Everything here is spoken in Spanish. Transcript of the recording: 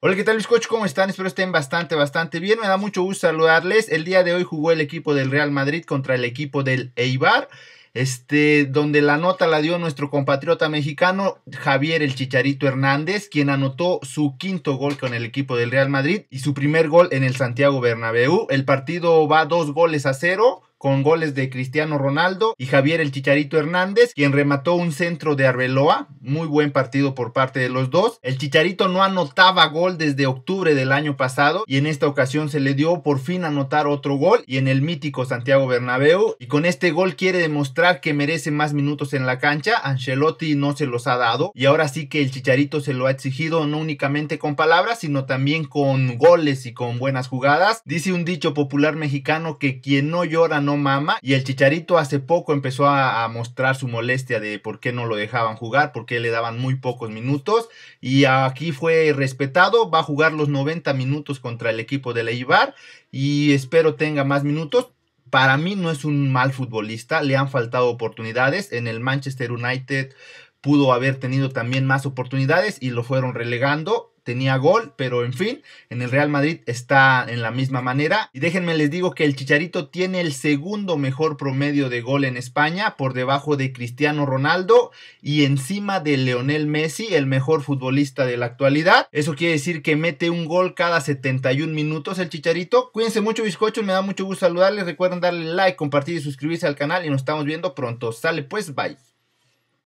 Hola, ¿qué tal mis ¿Cómo están? Espero estén bastante, bastante bien. Me da mucho gusto saludarles. El día de hoy jugó el equipo del Real Madrid contra el equipo del Eibar. Este, donde la nota la dio nuestro compatriota mexicano Javier el Chicharito Hernández, quien anotó su quinto gol con el equipo del Real Madrid y su primer gol en el Santiago Bernabéu. El partido va dos goles a cero con goles de Cristiano Ronaldo y Javier el Chicharito Hernández, quien remató un centro de Arbeloa. Muy buen partido por parte de los dos. El Chicharito no anotaba gol desde octubre del año pasado y en esta ocasión se le dio por fin anotar otro gol y en el mítico Santiago Bernabéu. Y con este gol quiere demostrar que merece más minutos en la cancha. Ancelotti no se los ha dado y ahora sí que el Chicharito se lo ha exigido no únicamente con palabras, sino también con goles y con buenas jugadas. Dice un dicho popular mexicano que quien no llora no no mama y el Chicharito hace poco empezó a, mostrar su molestia de por qué no lo dejaban jugar, por qué le daban muy pocos minutos y aquí fue respetado, va a jugar los 90 minutos contra el equipo de Leibar y espero tenga más minutos. Para mí no es un mal futbolista, le han faltado oportunidades en el Manchester United pudo haber tenido también más oportunidades y lo fueron relegando tenía gol, pero en fin, en el Real Madrid está en la misma manera. Y déjenme les digo que el Chicharito tiene el segundo mejor promedio de gol en España, por debajo de Cristiano Ronaldo y encima de Leonel Messi, el mejor futbolista de la actualidad. Eso quiere decir que mete un gol cada 71 minutos el Chicharito. Cuídense mucho, bizcochos, me da mucho gusto saludarles. Recuerden darle like, compartir y suscribirse al canal y nos estamos viendo pronto. Sale pues, bye.